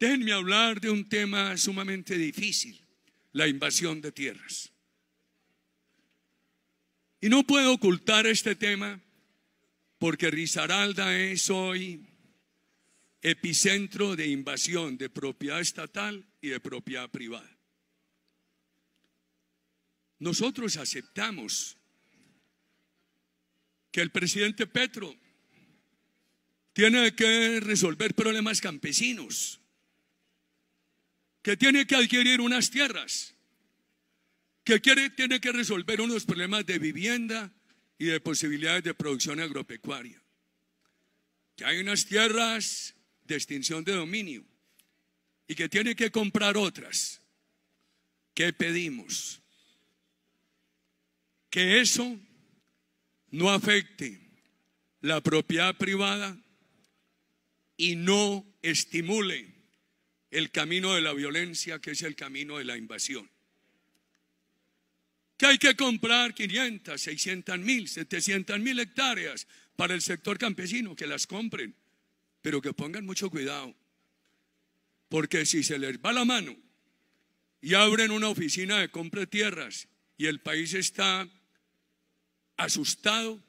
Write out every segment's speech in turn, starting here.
Déjenme hablar de un tema sumamente difícil, la invasión de tierras. Y no puedo ocultar este tema porque Risaralda es hoy epicentro de invasión de propiedad estatal y de propiedad privada. Nosotros aceptamos que el presidente Petro tiene que resolver problemas campesinos que tiene que adquirir unas tierras, que quiere, tiene que resolver unos problemas de vivienda y de posibilidades de producción agropecuaria, que hay unas tierras de extinción de dominio y que tiene que comprar otras. ¿Qué pedimos? Que eso no afecte la propiedad privada y no estimule el camino de la violencia, que es el camino de la invasión. Que hay que comprar 500, 600 mil, 700 mil hectáreas para el sector campesino, que las compren, pero que pongan mucho cuidado, porque si se les va la mano y abren una oficina de compra de tierras y el país está asustado,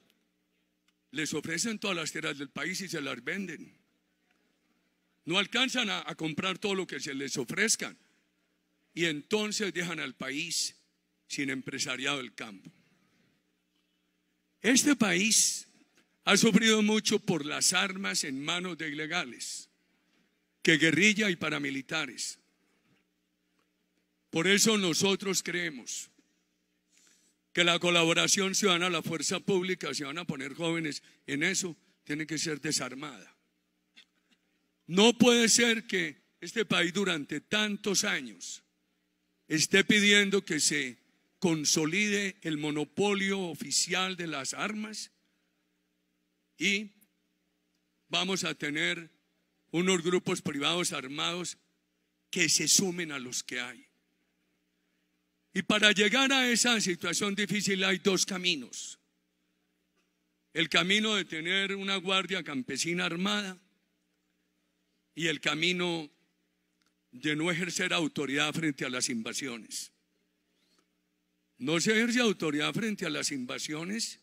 les ofrecen todas las tierras del país y se las venden. No alcanzan a, comprar todo lo que se les ofrezcan. Y entonces dejan al país sin empresariado del campo. Este país ha sufrido mucho por las armas en manos de ilegales, que guerrilla y paramilitares. Por eso nosotros creemos que la colaboración ciudadana, la fuerza pública, se van a poner jóvenes en eso, tiene que ser desarmada. No puede ser que este país durante tantos años esté pidiendo que se consolide el monopolio oficial de las armas y vamos a tener unos grupos privados armados que se sumen a los que hay. Y para llegar a esa situación difícil hay dos caminos. El camino de tener una guardia campesina armada y el camino de no ejercer autoridad frente a las invasiones. No se ejerce autoridad frente a las invasiones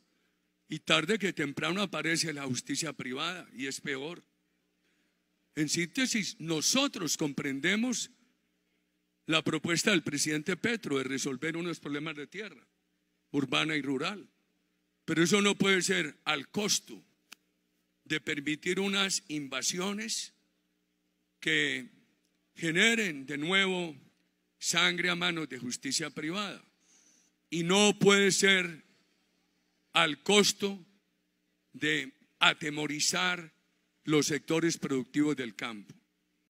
y tarde que temprano aparece la justicia privada y es peor. En síntesis, nosotros comprendemos la propuesta del presidente Petro de resolver unos problemas de tierra, urbana y rural, pero eso no puede ser al costo de permitir unas invasiones que generen de nuevo sangre a manos de justicia privada. Y no puede ser al costo de atemorizar los sectores productivos del campo.